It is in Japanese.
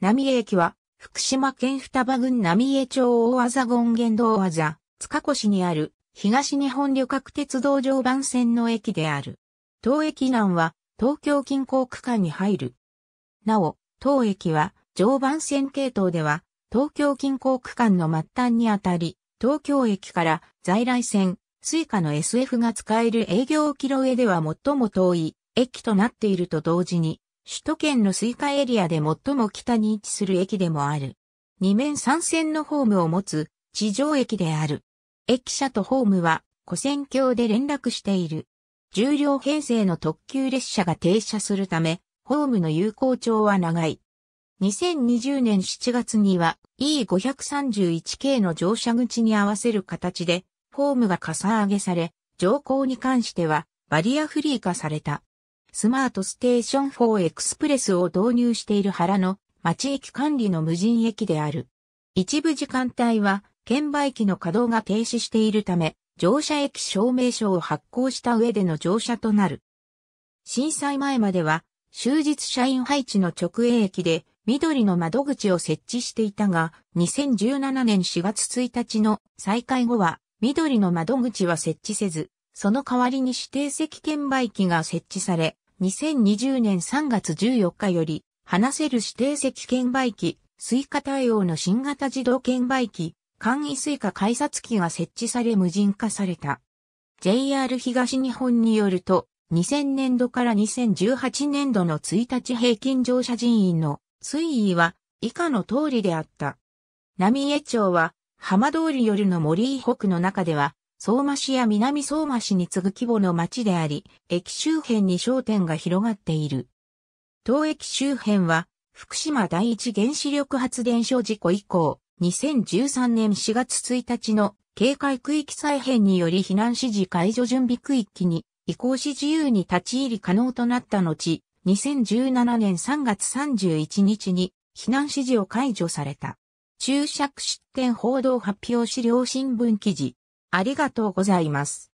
浪江駅は、福島県双葉郡浪江町大技権現道技、塚越にある、東日本旅客鉄道常磐線の駅である。当駅南は、東京近郊区間に入る。なお、当駅は、常磐線系統では、東京近郊区間の末端にあたり、東京駅から在来線、スイカの SF が使える営業キロへでは最も遠い駅となっていると同時に、首都圏のスイカエリアで最も北に位置する駅でもある。二面三線のホームを持つ地上駅である。駅舎とホームは古線橋で連絡している。重量編成の特急列車が停車するため、ホームの有効長は長い。2020年7月には E531 系の乗車口に合わせる形で、ホームがかさ上げされ、乗降に関してはバリアフリー化された。スマートステーション4エクスプレスを導入している原の町駅管理の無人駅である。一部時間帯は、券売機の稼働が停止しているため、乗車駅証明書を発行した上での乗車となる。震災前までは、終日社員配置の直営駅で、緑の窓口を設置していたが、2017年4月1日の再開後は、緑の窓口は設置せず、その代わりに指定席券売機が設置され、2020年3月14日より、話せる指定席券売機、スイカ対応の新型自動券売機、簡易スイカ改札機が設置され無人化された。JR 東日本によると、2000年度から2018年度の1日平均乗車人員の推移は以下の通りであった。浪江町は浜通りよりの森井北の中では相馬市や南相馬市に次ぐ規模の町であり、駅周辺に商店が広がっている。当駅周辺は、福島第一原子力発電所事故以降、2013年4月1日の警戒区域再編により避難指示解除準備区域に移行し自由に立ち入り可能となった後、2017年3月31日に避難指示を解除された。注釈出展報道発表資料新聞記事、ありがとうございます。